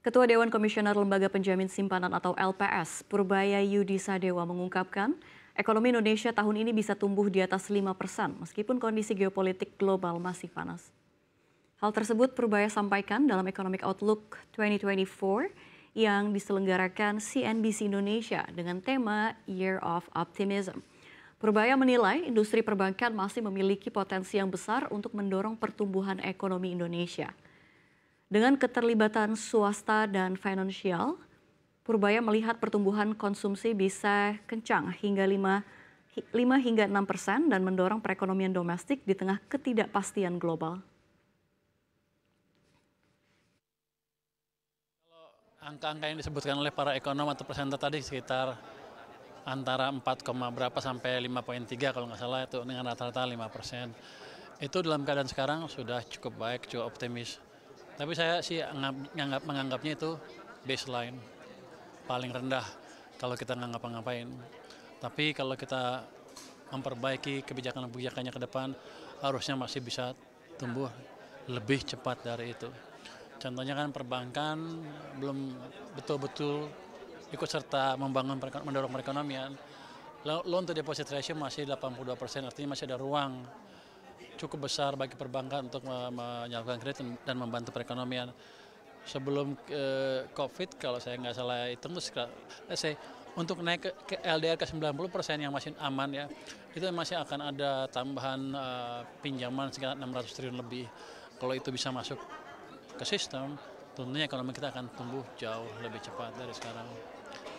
Ketua Dewan Komisioner Lembaga Penjamin Simpanan atau LPS, Purbaya Yudi Sadewa mengungkapkan, ekonomi Indonesia tahun ini bisa tumbuh di atas 5 persen meskipun kondisi geopolitik global masih panas. Hal tersebut Purbaya sampaikan dalam Economic Outlook 2024 yang diselenggarakan CNBC Indonesia dengan tema Year of Optimism. Purbaya menilai industri perbankan masih memiliki potensi yang besar untuk mendorong pertumbuhan ekonomi Indonesia. Dengan keterlibatan swasta dan finansial, Purbaya melihat pertumbuhan konsumsi bisa kencang hingga 5, 5 hingga 6 persen dan mendorong perekonomian domestik di tengah ketidakpastian global. Angka-angka yang disebutkan oleh para ekonom atau presenter tadi sekitar antara 4, berapa sampai 5.3 kalau nggak salah itu dengan rata-rata 5 persen. Itu dalam keadaan sekarang sudah cukup baik, cukup optimis tapi saya sih nganggap, menganggapnya itu baseline paling rendah kalau kita nggak ngapa-ngapain. Tapi kalau kita memperbaiki kebijakan-kebijakannya ke depan, harusnya masih bisa tumbuh lebih cepat dari itu. Contohnya kan perbankan belum betul-betul ikut serta membangun mendorong perekonomian. Loan to deposit ratio masih 82 persen, artinya masih ada ruang cukup besar bagi perbankan untuk menyalurkan kredit dan membantu perekonomian. Sebelum COVID, kalau saya nggak salah hitung, say, untuk naik ke, ke LDR ke 90 persen yang masih aman ya, itu masih akan ada tambahan uh, pinjaman sekitar 600 triliun lebih. Kalau itu bisa masuk ke sistem, tentunya ekonomi kita akan tumbuh jauh lebih cepat dari sekarang.